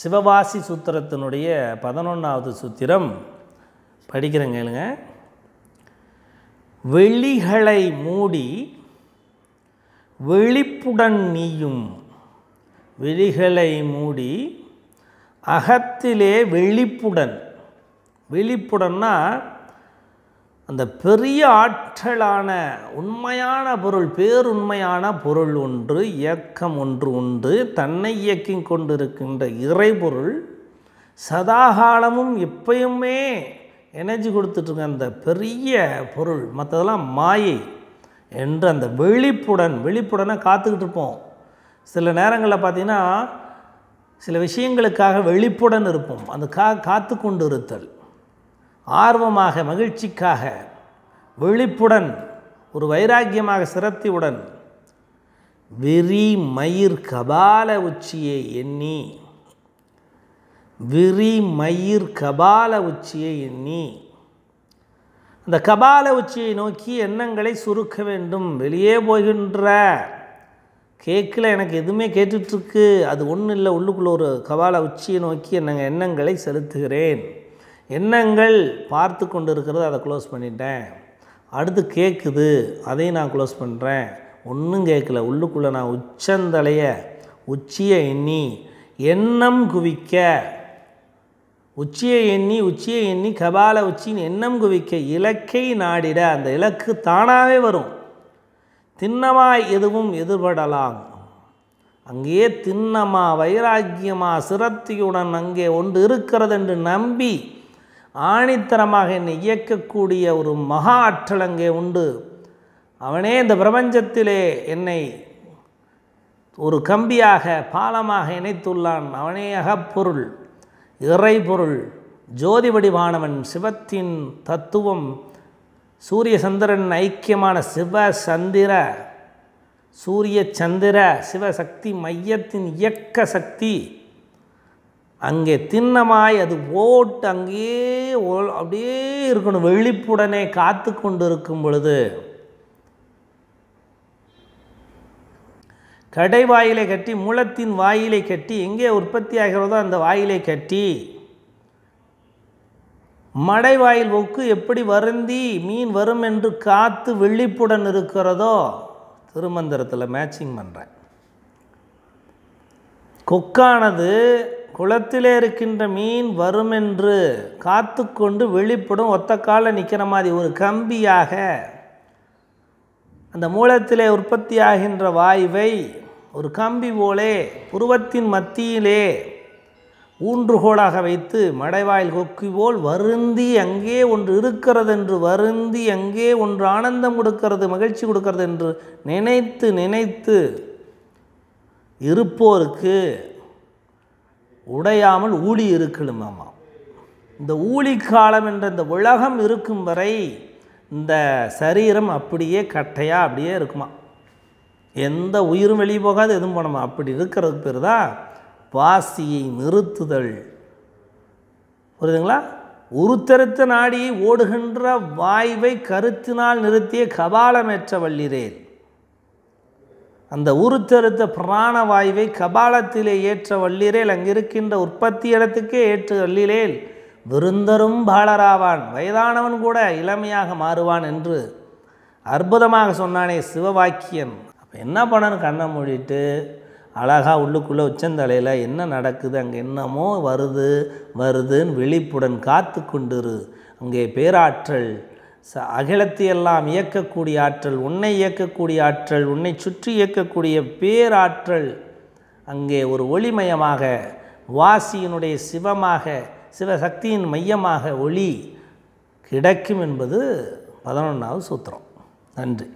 சிவவாசி சூத்திரத்தினுடைய பதினொன்றாவது சூத்திரம் படிக்கிறேங்க கேளுங்க வெளிகளை மூடி வெளிப்புடன் நீயும் வெளிகளை மூடி அகத்திலே வெளிப்புடன் வெளிப்புடன்னா அந்த பெரிய ஆற்றலான உண்மையான பொருள் பேருண்மையான பொருள் ஒன்று இயக்கம் ஒன்று உண்டு தன்னை இயக்கி கொண்டிருக்கின்ற இறைபொருள் சதாகாலமும் எப்பயுமே எனர்ஜி கொடுத்துட்ருக்க அந்த பெரிய பொருள் மற்றதெல்லாம் மாயை என்று அந்த விழிப்புடன் விழிப்புடனே காத்துக்கிட்டு இருப்போம் சில நேரங்களில் பார்த்திங்கன்னா சில விஷயங்களுக்காக வெளிப்புடன் இருப்போம் அந்த கா காத்து கொண்டு இருத்தல் ஆர்வமாக மகிழ்ச்சிக்காக விழிப்புடன் ஒரு வைராக்கியமாக சிரத்தியுடன் விரி மயிர் கபால உச்சியை எண்ணி விரி மயிர் கபால உச்சியை எண்ணி அந்த கபால உச்சியை நோக்கி எண்ணங்களை சுருக்க வேண்டும் வெளியே போகின்ற கேட்கல எனக்கு எதுவுமே கேட்டுட்ருக்கு அது ஒன்றும் இல்லை உள்ளுக்குள்ளே ஒரு கபால உச்சியை நோக்கி என்னங்க எண்ணங்களை செலுத்துகிறேன் எண்ணங்கள் பார்த்து கொண்டு இருக்கிறது அதை க்ளோஸ் பண்ணிட்டேன் அடுத்து கேட்குது அதையும் நான் க்ளோஸ் பண்ணுறேன் ஒன்றும் கேட்கல உள்ளுக்குள்ளே நான் உச்சந்தலைய உச்சியை எண்ணி எண்ணம் குவிக்க உச்சியை எண்ணி உச்சியை எண்ணி கபால உச்சின்னு எண்ணம் குவிக்க இலக்கை நாடிட அந்த இலக்கு தானாகவே வரும் திண்ணமாய் எதுவும் எதிர்படலாம் அங்கேயே திண்ணமா வைராக்கியமா சிரத்தியுடன் அங்கே ஒன்று இருக்கிறது என்று நம்பி ஆணித்தரமாக என்னை இயக்கக்கூடிய ஒரு மகா ஆற்றல் அங்கே உண்டு அவனே இந்த பிரபஞ்சத்திலே என்னை ஒரு கம்பியாக பாலமாக இணைத்துள்ளான் அவனே அகப்பொருள் இறைபொருள் ஜோதி வடிவானவன் சிவத்தின் தத்துவம் சூரிய சந்திரன் ஐக்கியமான சிவ சந்திர சூரிய சந்திர சிவசக்தி மையத்தின் இயக்க சக்தி அங்கே திண்ணமாய் அது போட்டு அங்கேயே அப்படியே இருக்கணும் வெளிப்புடனே காத்து கொண்டு இருக்கும் பொழுது கடை வாயிலை கட்டி மூலத்தின் வாயிலை கட்டி எங்கே உற்பத்தி ஆகிறதோ அந்த வாயிலை கட்டி மடை வாயில் ஒக்கு எப்படி வருந்தி மீன் வரும் என்று காத்து வெள்ளிப்புடன் இருக்கிறதோ திருமந்திரத்தில் மேட்சிங் பண்ணுறேன் கொக்கானது குளத்திலே இருக்கின்ற மீன் வரும் என்று காத்து கொண்டு வெளிப்படும் ஒத்த நிற்கிற மாதிரி ஒரு கம்பியாக அந்த மூலத்திலே உற்பத்தியாகின்ற வாயுவை ஒரு கம்பி போலே புருவத்தின் மத்தியிலே ஊன்றுகோலாக வைத்து மடைவாயில் கொக்கி போல் வருந்தி அங்கே ஒன்று இருக்கிறது என்று வருந்தி அங்கே ஒன்று ஆனந்தம் கொடுக்கிறது மகிழ்ச்சி கொடுக்கிறது என்று நினைத்து நினைத்து இருப்போருக்கு உடையாமல் ஊழி இருக்கணுமாமா இந்த ஊழி காலம் என்ற இந்த உலகம் இருக்கும் வரை இந்த சரீரம் அப்படியே கட்டையாக அப்படியே இருக்குமா எந்த உயிரும் வெளியே போகாது எதுவும் போனோமா அப்படி இருக்கிறதுக்கு பேர் தான் பாசியை நிறுத்துதல் புரியுதுங்களா உருத்தெருத்த நாடி ஓடுகின்ற வாய்வை கருத்தினால் நிறுத்திய கபாலமேற்ற வள்ளிரேன் அந்த உருத்தெடுத்த பிராணவாயுவை கபாலத்திலே ஏற்ற வள்ளிரேல் அங்கிருக்கின்ற உற்பத்தி இடத்துக்கே ஏற்று வள்ளிரேல் விருந்தரும் பாலராவான் வயதானவன் கூட இளமையாக மாறுவான் என்று அற்புதமாக சொன்னானே சிவவாக்கியன் அப்போ என்ன பண்ணணும் கண்ணை மூடிட்டு அழகாக உள்ளுக்குள்ளே உச்சந்தலையில் என்ன நடக்குது அங்கே என்னமோ வருது வருதுன்னு விழிப்புடன் காத்து கொண்டுரு அங்கே பேராற்றல் ச அகிலத்தை எல்லாம் இயக்கக்கூடிய ஆற்றல் உன்னை இயக்கக்கூடிய ஆற்றல் உன்னை சுற்றி இயக்கக்கூடிய பேராற்றல் அங்கே ஒரு ஒளிமயமாக வாசியினுடைய சிவமாக சிவசக்தியின் மையமாக ஒளி கிடைக்கும் என்பது பதினொன்றாவது சூத்திரம் நன்றி